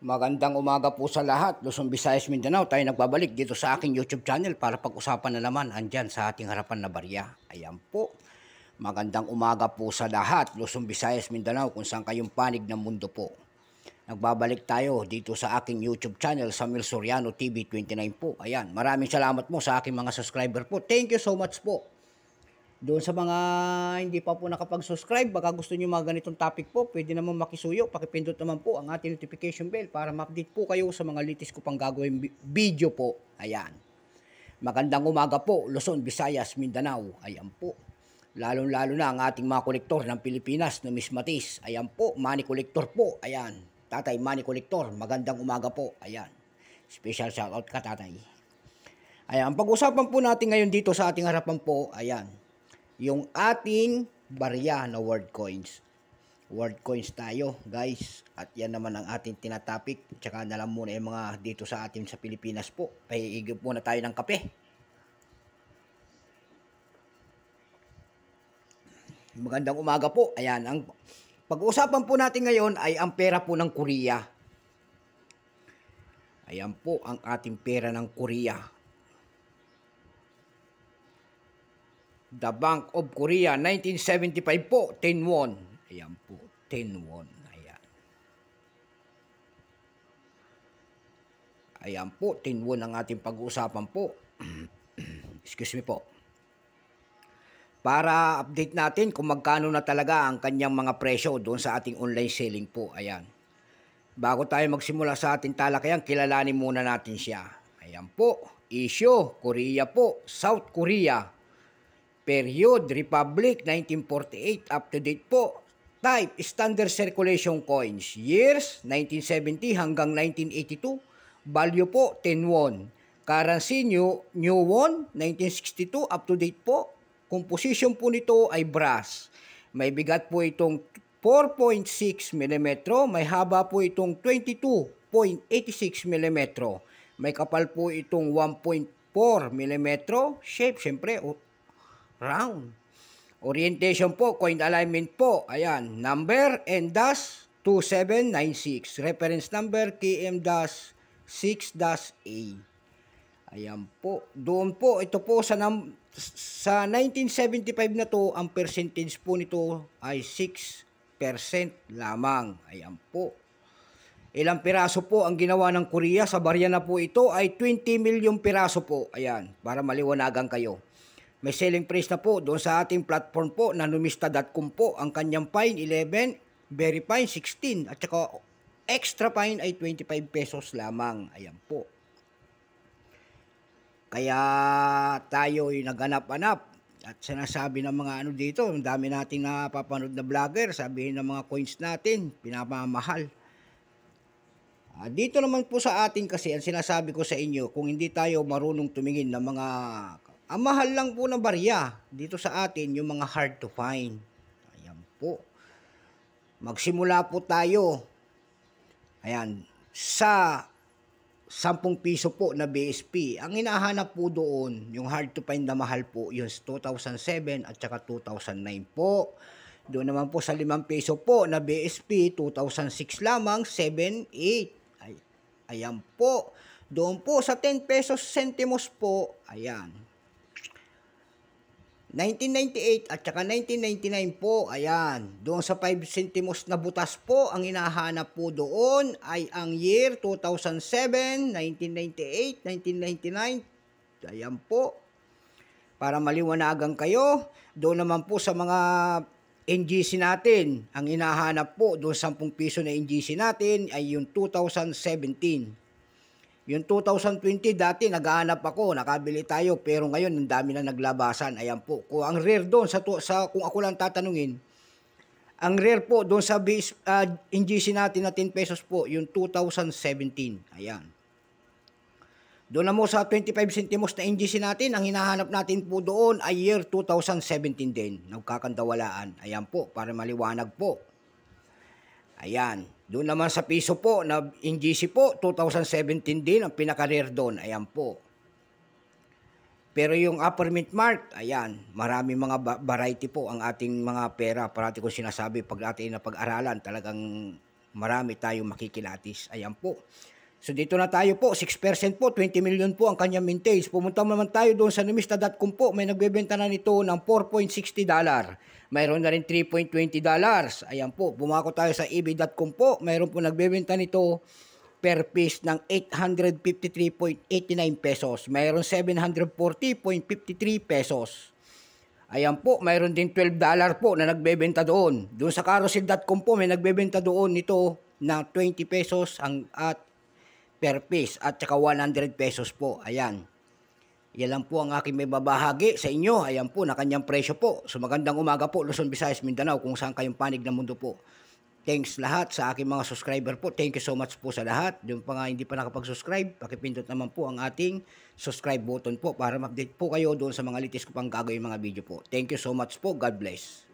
Magandang umaga po sa lahat. Luzon, Visayas, Mindanao. Tayo nagbabalik dito sa aking YouTube channel para pag-usapan na naman andyan sa ating harapan na barya. Ayan po. Magandang umaga po sa lahat. Luzon, Visayas, Mindanao kung saan kayong panig ng mundo po. Nagbabalik tayo dito sa aking YouTube channel Samuel Soriano TV 29 po. Ayan, maraming salamat mo sa aking mga subscriber po. Thank you so much po. Doon sa mga hindi pa po nakapag-subscribe, baka gusto niyo mga ganitong topic po, pwede naman makisuyo, pakipindot naman po ang ating notification bell para ma-update po kayo sa mga latest ko pang gagawin video po. Ayan. Magandang umaga po, Luzon, Visayas, Mindanao. Ayan po. Lalong-lalo na ang ating mga kolektor ng Pilipinas, numismatis. Ayan po, money collector po. Ayan. Tatay, money collector. Magandang umaga po. Ayan. Special shoutout ka, tatay. Ayan, pag-usapan po natin ngayon dito sa ating harapan po, ayan, yung ating barya na word coins. Word coins tayo, guys. At yan naman ang ating tinatopic. Tsaka na lang muna yung mga dito sa atin sa Pilipinas po. Ay, igip muna tayo ng kape. Magandang umaga po. Ayan, ang pag-uusapan po natin ngayon ay ang pera po ng Korea. Ayan po ang ating pera ng Korea. The Bank of Korea, 1975 po, 10 won. Ayan po, 10 won. Ayan. Ayan po, 10 won ang ating pag-uusapan po. Excuse me po. Para update natin kung magkano na talaga ang kanyang mga presyo doon sa ating online selling po. Ayan. Bago tayo magsimula sa ating talakayan, kilalanin muna natin siya. Ayan po, issue, Korea po, South Korea Period, Republic, 1948, up to date po. Type, standard circulation coins. Years, 1970 hanggang 1982. Value po, 10 won. Currency, new, new won, 1962, up to date po. Composition po nito ay brass. May bigat po itong 4.6 mm, may haba po itong 22.86 mm. May kapal po itong 1.4 mm, shape syempre round. Orientation po, coin alignment po. Ayan, number and dash 2796. Reference number KM-6-A. Ayan po. Doon po, ito po sa, sa 1975 na to, ang percentage po nito ay 6% lamang. Ayan po. Ilang piraso po ang ginawa ng Korea sa barya na po ito ay 20 milyon piraso po. Ayan, para maliwanagan kayo. May selling price na po doon sa ating platform po na numista.com po ang kanyang fine 11, very fine 16 at saka extra fine ay 25 pesos lamang. Ayan po. Kaya tayo ay naganap-anap at sinasabi ng mga ano dito, ang dami nating napapanood na vlogger, sabihin ng mga coins natin, pinapamahal. Ah, dito naman po sa atin kasi, ang sinasabi ko sa inyo, kung hindi tayo marunong tumingin ng mga ang mahal lang po ng barya dito sa atin yung mga hard to find. Ayan po. Magsimula po tayo. Ayan. Sa 10 piso po na BSP. Ang hinahanap po doon, yung hard to find na mahal po, yung 2007 at saka 2009 po. Doon naman po sa 5 piso po na BSP, 2006 lamang, 7, 8. Ay, ayan po. Doon po sa 10 pesos centimos po, ayan, 1998 at saka 1999 po, ayan. Doon sa 5 centimos na butas po, ang hinahanap po doon ay ang year 2007, 1998, 1999. Ayan po. Para maliwanagan kayo, doon naman po sa mga NGC natin, ang hinahanap po doon sa 10 piso na NGC natin ay yung 2017. Yung 2020 dati nag nagaanap ako, nakabili tayo pero ngayon ang dami na naglabasan. Ayan po. Kung ang rare doon sa, sa kung ako lang tatanungin, ang rare po doon sa base, uh, ah, GC natin na 10 pesos po, yung 2017. Ayan. Doon na mo sa 25 centimos na NGC natin, ang hinahanap natin po doon ay year 2017 din. Nagkakandawalaan. Ayan po, para maliwanag po. Ayan. Doon naman sa piso po, na in GC po, 2017 din ang pinaka-rare doon. Ayan po. Pero yung upper mid mark, ayan, marami mga variety po ang ating mga pera. Parati ko sinasabi, pag atin na pag-aralan, talagang marami tayong makikilatis. Ayan po. So dito na tayo po, 6% po, 20 million po ang kanyang maintains. Pumunta naman tayo doon sa numista.com po, may nagbebenta na nito ng 4.60 dollar. Mayroon na rin 3.20 dollars. Ayan po, bumako tayo sa ebay.com po, mayroon po nagbebenta nito per piece ng 853.89 pesos. Mayroon 740.53 pesos. Ayan po, mayroon din 12 dollar po na nagbebenta doon. Doon sa carousel.com po, may nagbebenta doon nito na 20 pesos ang at per piece at saka 100 pesos po. Ayan. Yan lang po ang aking may babahagi sa inyo. Ayan po, na kanyang presyo po. So magandang umaga po, Luzon, Visayas, Mindanao, kung saan kayong panig ng mundo po. Thanks lahat sa aking mga subscriber po. Thank you so much po sa lahat. Yung pa nga hindi pa nakapag-subscribe, pakipindot naman po ang ating subscribe button po para ma-update po kayo doon sa mga latest ko pang gagawin mga video po. Thank you so much po. God bless.